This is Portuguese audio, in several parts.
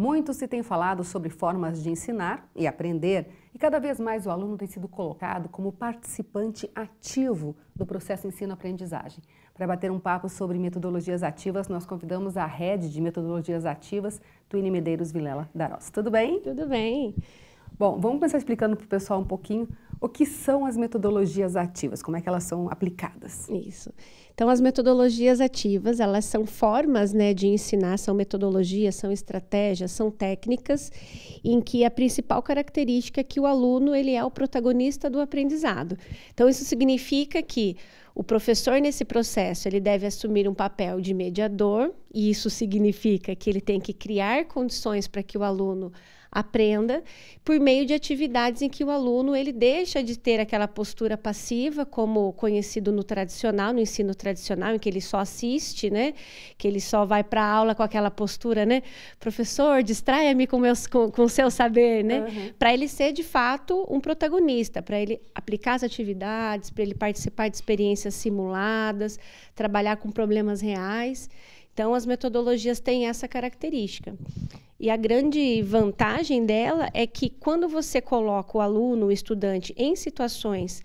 Muito se tem falado sobre formas de ensinar e aprender, e cada vez mais o aluno tem sido colocado como participante ativo do processo ensino-aprendizagem. Para bater um papo sobre metodologias ativas, nós convidamos a rede de metodologias ativas, Twine Medeiros Vilela Daros. Tudo bem? Tudo bem. Bom, vamos começar explicando para o pessoal um pouquinho o que são as metodologias ativas? Como é que elas são aplicadas? Isso. Então, as metodologias ativas, elas são formas né, de ensinar, são metodologias, são estratégias, são técnicas, em que a principal característica é que o aluno ele é o protagonista do aprendizado. Então, isso significa que o professor, nesse processo, ele deve assumir um papel de mediador, e isso significa que ele tem que criar condições para que o aluno aprenda por meio de atividades em que o aluno ele deixa de ter aquela postura passiva, como conhecido no tradicional, no ensino tradicional, em que ele só assiste, né? Que ele só vai para a aula com aquela postura, né? Professor, distraia-me com o com, seu saber, né? Uhum. Para ele ser de fato um protagonista, para ele aplicar as atividades, para ele participar de experiências simuladas, trabalhar com problemas reais. Então, as metodologias têm essa característica. E a grande vantagem dela é que quando você coloca o aluno, o estudante, em situações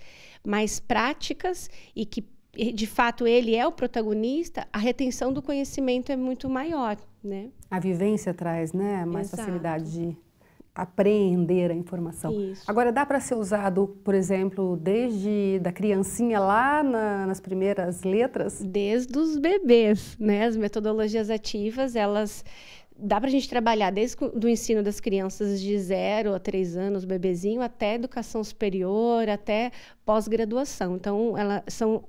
mais práticas e que de fato ele é o protagonista, a retenção do conhecimento é muito maior, né? A vivência traz, né, mais Exato. facilidade de apreender a informação. Isso. Agora, dá para ser usado, por exemplo, desde da criancinha lá na, nas primeiras letras? Desde os bebês, né? As metodologias ativas, elas dá para a gente trabalhar desde do ensino das crianças de 0 a 3 anos, bebezinho, até educação superior, até pós-graduação. Então, elas são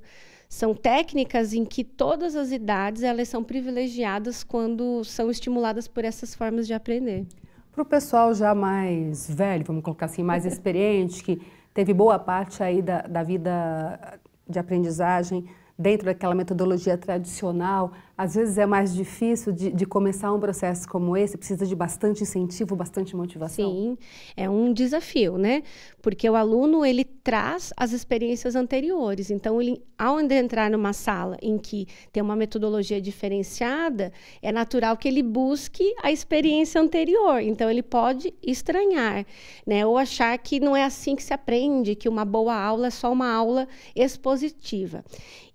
são técnicas em que todas as idades elas são privilegiadas quando são estimuladas por essas formas de aprender. Para o pessoal já mais velho, vamos colocar assim, mais experiente, que teve boa parte aí da, da vida de aprendizagem dentro daquela metodologia tradicional, às vezes é mais difícil de, de, começar um processo como esse, precisa de bastante incentivo, bastante motivação. Sim, é um desafio, né? Porque o aluno ele traz as experiências anteriores. Então, ele, ao entrar numa sala em que tem uma metodologia diferenciada, é natural que ele busque a experiência anterior. Então, ele pode estranhar, né? Ou achar que não é assim que se aprende, que uma boa aula é só uma aula expositiva.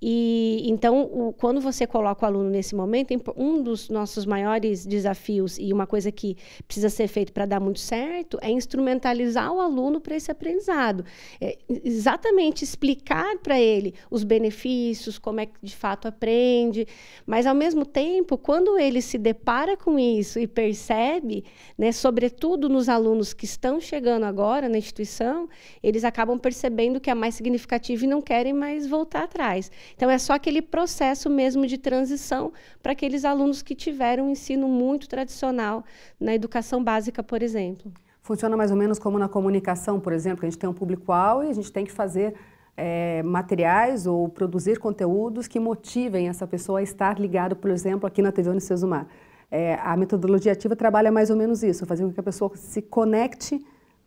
E então, o, quando você coloca o aluno nesse momento, um dos nossos maiores desafios e uma coisa que precisa ser feito para dar muito certo é instrumentalizar o aluno para esse aprendizado. É exatamente explicar para ele os benefícios, como é que de fato aprende, mas ao mesmo tempo, quando ele se depara com isso e percebe, né, sobretudo nos alunos que estão chegando agora na instituição, eles acabam percebendo que é mais significativo e não querem mais voltar atrás. Então é só aquele processo mesmo de transição para aqueles alunos que tiveram um ensino muito tradicional na educação básica, por exemplo. Funciona mais ou menos como na comunicação, por exemplo, que a gente tem um público-alvo e a gente tem que fazer é, materiais ou produzir conteúdos que motivem essa pessoa a estar ligado, por exemplo, aqui na TV Unicesumar. É, eh, a metodologia ativa trabalha mais ou menos isso, fazer com que a pessoa se conecte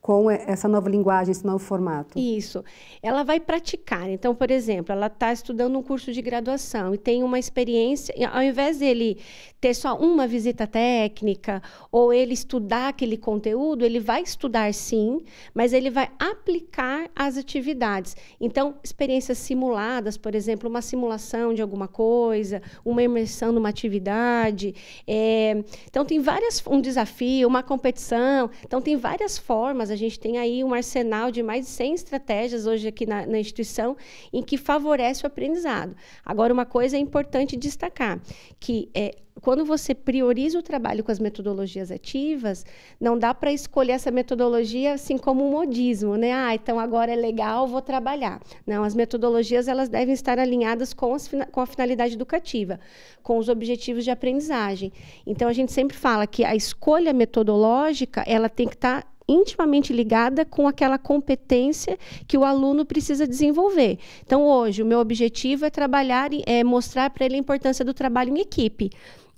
com essa nova linguagem, esse novo formato? Isso. Ela vai praticar. Então, por exemplo, ela está estudando um curso de graduação e tem uma experiência. Ao invés dele ter só uma visita técnica ou ele estudar aquele conteúdo, ele vai estudar sim, mas ele vai aplicar as atividades. Então, experiências simuladas, por exemplo, uma simulação de alguma coisa, uma imersão numa atividade. É... Então, tem várias. um desafio, uma competição. Então, tem várias formas a gente tem aí um arsenal de mais de 100 estratégias hoje aqui na, na instituição em que favorece o aprendizado. Agora, uma coisa é importante destacar, que é, quando você prioriza o trabalho com as metodologias ativas, não dá para escolher essa metodologia assim como um modismo, né? Ah, então agora é legal, vou trabalhar. Não, as metodologias elas devem estar alinhadas com, as, com a finalidade educativa, com os objetivos de aprendizagem. Então a gente sempre fala que a escolha metodológica ela tem que estar tá intimamente ligada com aquela competência que o aluno precisa desenvolver. Então, hoje, o meu objetivo é trabalhar, é mostrar para ele a importância do trabalho em equipe.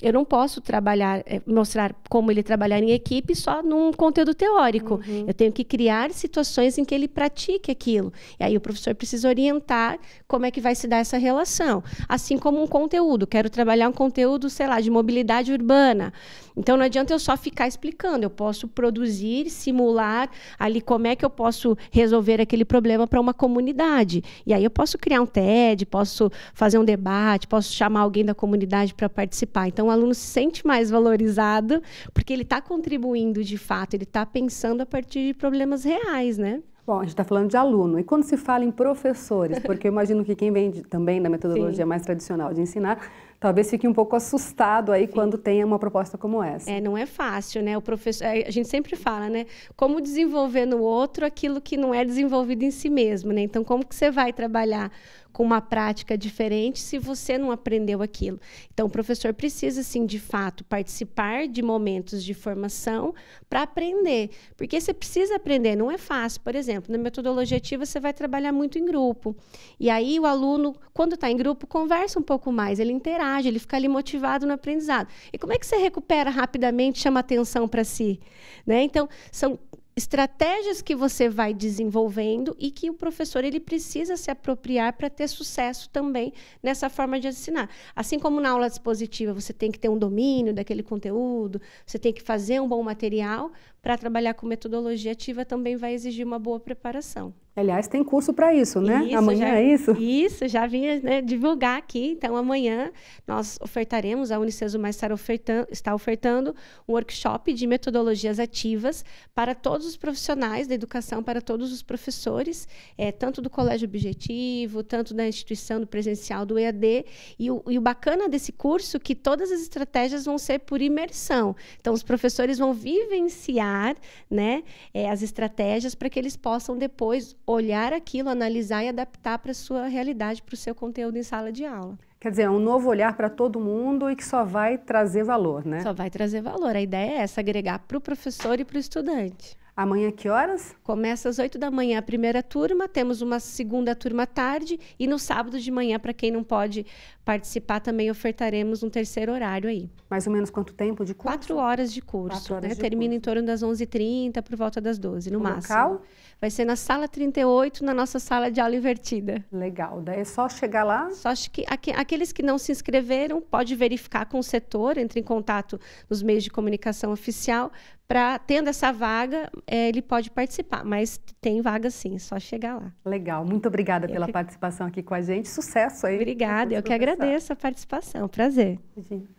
Eu não posso trabalhar, eh, mostrar como ele trabalhar em equipe só num conteúdo teórico. Uhum. Eu tenho que criar situações em que ele pratique aquilo. E aí o professor precisa orientar como é que vai se dar essa relação. Assim como um conteúdo. Quero trabalhar um conteúdo, sei lá, de mobilidade urbana. Então não adianta eu só ficar explicando. Eu posso produzir, simular ali como é que eu posso resolver aquele problema para uma comunidade. E aí eu posso criar um TED, posso fazer um debate, posso chamar alguém da comunidade para participar. Então então, o aluno se sente mais valorizado porque ele está contribuindo de fato, ele está pensando a partir de problemas reais, né? Bom, a gente está falando de aluno. E quando se fala em professores, porque eu imagino que quem vem de, também da metodologia Sim. mais tradicional de ensinar, talvez fique um pouco assustado aí Sim. quando tenha uma proposta como essa. É, não é fácil, né? O professor, é, a gente sempre fala, né? Como desenvolver no outro aquilo que não é desenvolvido em si mesmo, né? Então, como que você vai trabalhar com uma prática diferente se você não aprendeu aquilo. Então, o professor precisa, sim, de fato, participar de momentos de formação para aprender. Porque você precisa aprender, não é fácil. Por exemplo, na metodologia ativa, você vai trabalhar muito em grupo. E aí, o aluno, quando está em grupo, conversa um pouco mais, ele interage, ele fica ali motivado no aprendizado. E como é que você recupera rapidamente, chama atenção para si? Né? Então, são estratégias que você vai desenvolvendo e que o professor ele precisa se apropriar para ter sucesso também nessa forma de ensinar. Assim como na aula dispositiva, você tem que ter um domínio daquele conteúdo, você tem que fazer um bom material, para trabalhar com metodologia ativa também vai exigir uma boa preparação. Aliás, tem curso para isso, né? Isso, amanhã já, é isso? Isso, já vinha né, divulgar aqui. Então, amanhã nós ofertaremos, a Unicesumar está ofertando, está ofertando um workshop de metodologias ativas para todos os profissionais da educação, para todos os professores, é, tanto do colégio objetivo, tanto da instituição do presencial do EAD. E o, e o bacana desse curso é que todas as estratégias vão ser por imersão. Então, os professores vão vivenciar né, é, as estratégias para que eles possam depois olhar aquilo, analisar e adaptar para a sua realidade, para o seu conteúdo em sala de aula. Quer dizer, é um novo olhar para todo mundo e que só vai trazer valor, né? Só vai trazer valor. A ideia é essa, agregar para o professor e para o estudante. Amanhã que horas? Começa às 8 da manhã a primeira turma, temos uma segunda turma tarde e no sábado de manhã, para quem não pode participar, também ofertaremos um terceiro horário aí. Mais ou menos quanto tempo de curso? Quatro horas de curso. Né? Horas né? de Termina curso. em torno das 11h30, por volta das 12 no o máximo. Local? Vai ser na sala 38, na nossa sala de aula invertida. Legal. Daí é só chegar lá? Só acho que aqu aqueles que não se inscreveram, pode verificar com o setor, entre em contato nos meios de comunicação oficial para tendo essa vaga, é, ele pode participar, mas tem vaga sim, só chegar lá. Legal, muito obrigada eu pela que... participação aqui com a gente. Sucesso aí. Obrigada, eu que agradeço a participação. Prazer. Imagina.